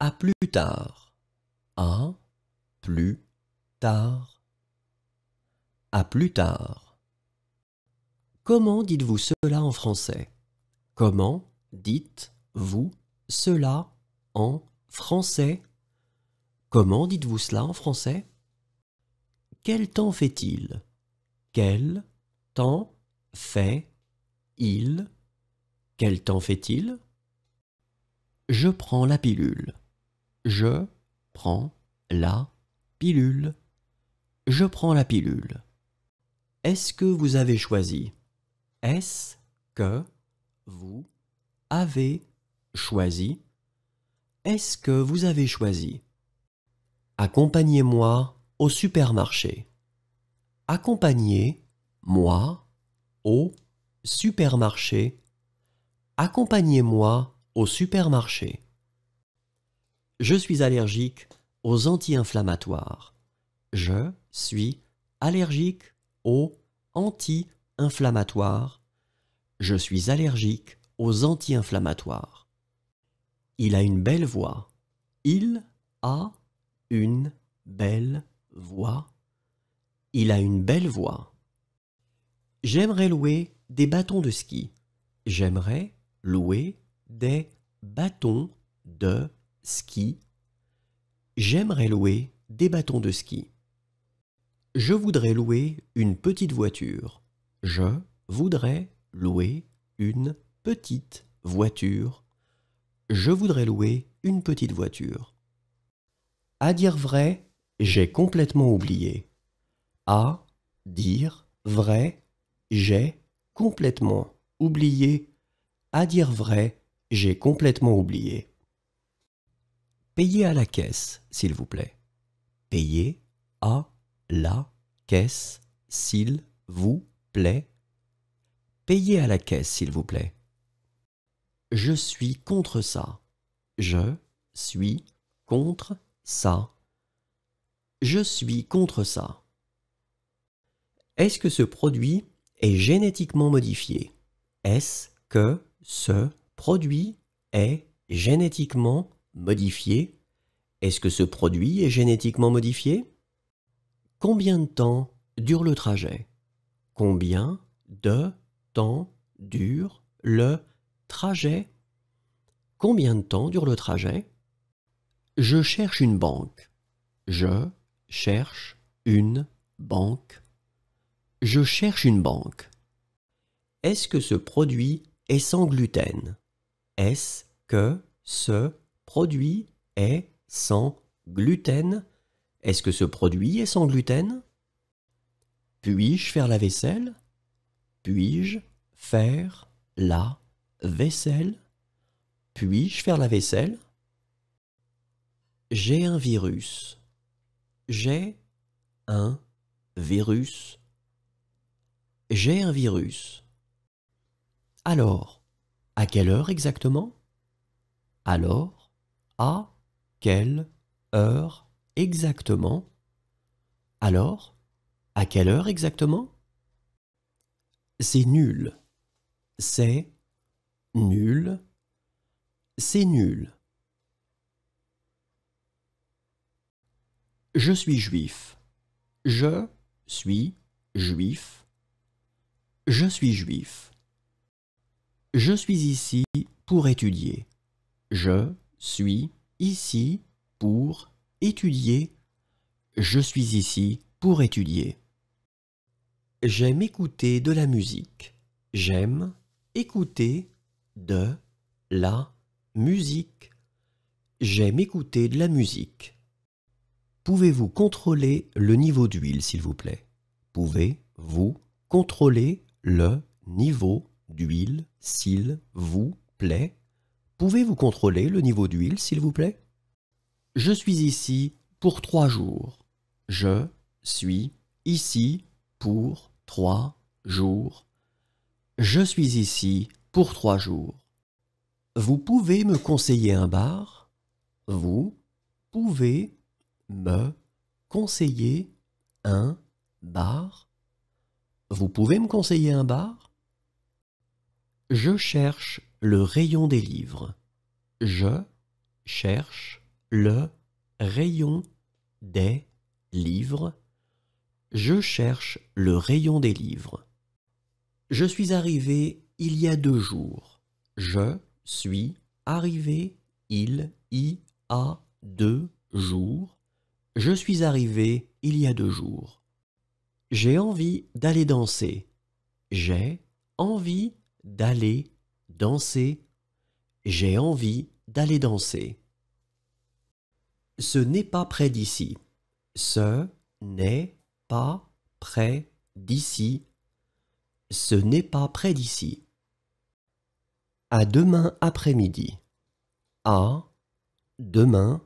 à plus tard, à plus tard, à plus tard. Comment dites-vous cela en français Comment dites-vous cela en français Comment dites-vous cela en français Quel temps fait-il Quel temps fait-il Quel temps fait-il Je prends la pilule. Je prends la pilule. Je prends la pilule. Est-ce que vous avez choisi Est-ce que vous avez choisi Est-ce que vous avez choisi Accompagnez-moi au supermarché. Accompagnez-moi au supermarché. Accompagnez-moi au supermarché. Je suis allergique aux anti-inflammatoires. Je suis allergique aux anti-inflammatoires. Je suis allergique aux anti-inflammatoires. Il a une belle voix. Il a une belle voix. Il a une belle voix. J'aimerais louer des bâtons de ski. J'aimerais louer des bâtons de ski, j'aimerais louer des bâtons de ski. Je voudrais louer une petite voiture. Je voudrais louer une petite voiture. Je voudrais louer une petite voiture. À dire vrai, j'ai complètement oublié. À dire vrai, j'ai complètement oublié. À dire vrai, j'ai complètement oublié. Payez à la caisse, s'il vous plaît. Payez à la caisse, s'il vous plaît. Payez à la caisse, s'il vous plaît. Je suis contre ça. Je suis contre ça. Je suis contre ça. Est-ce que ce produit est génétiquement modifié Est-ce que ce produit est génétiquement modifié Est-ce que ce produit est génétiquement modifié Combien de temps dure le trajet Combien de temps dure le trajet Combien de temps dure le trajet Je cherche une banque. Je cherche une banque. Je cherche une banque. Est-ce que ce produit est sans gluten Est-ce que ce produit est sans gluten Est-ce que ce produit est sans gluten Puis-je faire la vaisselle Puis-je faire la vaisselle Puis-je faire la vaisselle J'ai un virus. J'ai un virus. J'ai un virus. Alors, à quelle heure exactement Alors, à quelle heure exactement Alors, à quelle heure exactement C'est nul. C'est nul. C'est nul. Je suis juif. Je suis juif. Je suis juif. Je suis ici pour étudier. Je suis ici pour étudier. Je suis ici pour étudier. J'aime écouter de la musique. J'aime écouter de la musique. J'aime écouter de la musique. Pouvez-vous contrôler le niveau d'huile, s'il vous plaît Pouvez-vous contrôler le niveau d'huile, s'il vous plaît Pouvez-vous contrôler le niveau d'huile, s'il vous plaît Je suis ici pour trois jours. Je suis ici pour trois jours. Je suis ici pour trois jours. Vous pouvez me conseiller un bar Vous pouvez me conseiller un bar Vous pouvez me conseiller un bar Je cherche le rayon des livres. Je cherche le rayon des livres. Je cherche le rayon des livres. Je suis arrivé il y a deux jours. Je suis arrivé il y a deux jours. Je suis arrivé il y a deux jours. J'ai envie d'aller danser. J'ai envie d'aller danser. J'ai envie d'aller danser. Ce n'est pas près d'ici. Ce n'est pas près d'ici. Ce n'est pas près d'ici. À demain après-midi. À demain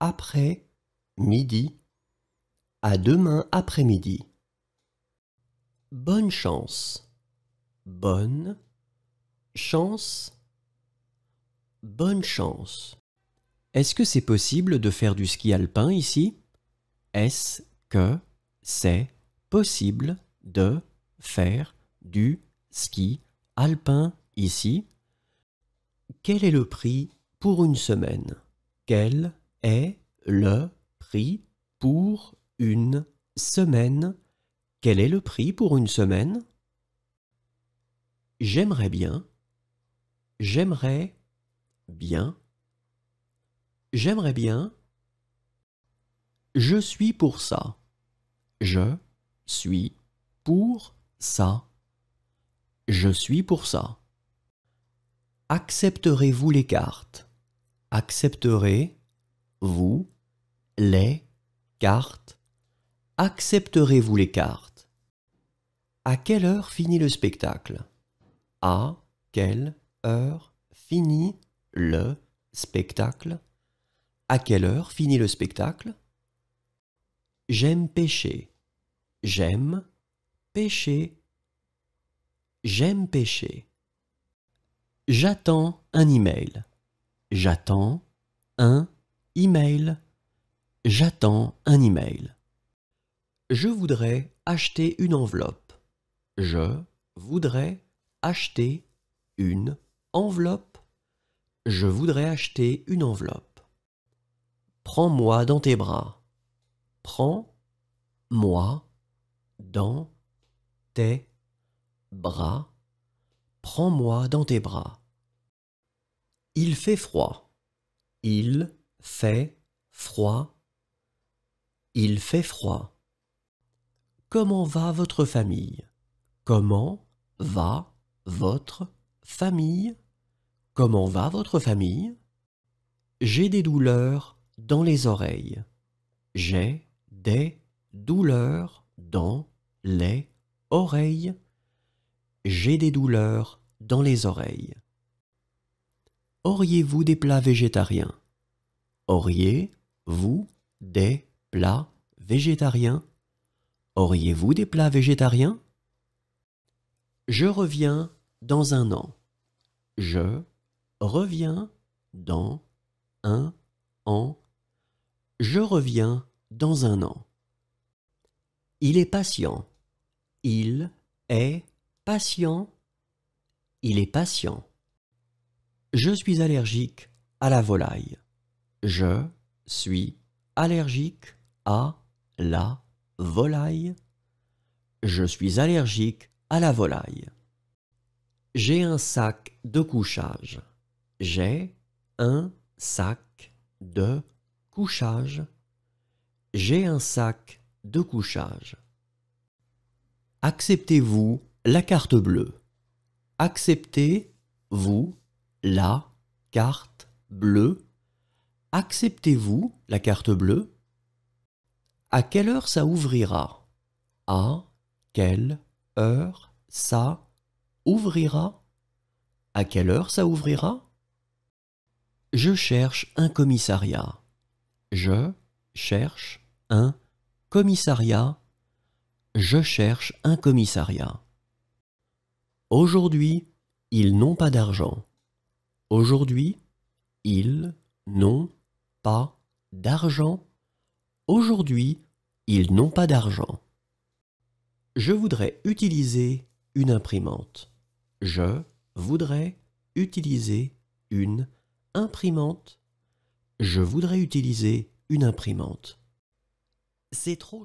après-midi. À demain après-midi. Bonne chance. Bonne Chance. Bonne chance. Est-ce que c'est possible de faire du ski alpin ici Est-ce que c'est possible de faire du ski alpin ici Quel est le prix pour une semaine Quel est le prix pour une semaine Quel est le prix pour une semaine J'aimerais bien J'aimerais bien. J'aimerais bien. Je suis pour ça. Je suis pour ça. Je suis pour ça. Accepterez-vous les cartes Accepterez-vous les cartes Accepterez-vous les cartes À quelle heure finit le spectacle À quelle heure finit le spectacle À quelle heure finit le spectacle J'aime pêcher. J'aime pêcher. J'aime pêcher. J'attends un email. J'attends un email. J'attends un email. Je voudrais acheter une enveloppe. Je voudrais acheter une Enveloppe. Je voudrais acheter une enveloppe. Prends-moi dans tes bras. Prends-moi dans tes bras. Prends-moi dans tes bras. Il fait froid. Il fait froid. Il fait froid. Comment va votre famille Comment va votre famille Comment va votre famille J'ai des douleurs dans les oreilles. J'ai des douleurs dans les oreilles. J'ai des douleurs dans les oreilles. Auriez-vous des plats végétariens Auriez-vous des plats végétariens Auriez-vous des plats végétariens Je reviens dans un an. Je Reviens dans un an. Je reviens dans un an. Il est patient. Il est patient. Il est patient. Je suis allergique à la volaille. Je suis allergique à la volaille. Je suis allergique à la volaille. J'ai un sac de couchage. J'ai un sac de couchage. J'ai un sac de couchage. Acceptez-vous la carte bleue Acceptez-vous la carte bleue Acceptez-vous la carte bleue À quelle heure ça ouvrira À quelle heure ça ouvrira À quelle heure ça ouvrira je cherche un commissariat. Je cherche un commissariat. Je cherche un commissariat. Aujourd'hui, ils n'ont pas d'argent. Aujourd'hui, ils n'ont pas d'argent. Aujourd'hui, ils n'ont pas d'argent. Je voudrais utiliser une imprimante. Je voudrais utiliser une imprimante imprimante. Je voudrais utiliser une imprimante. C'est trop.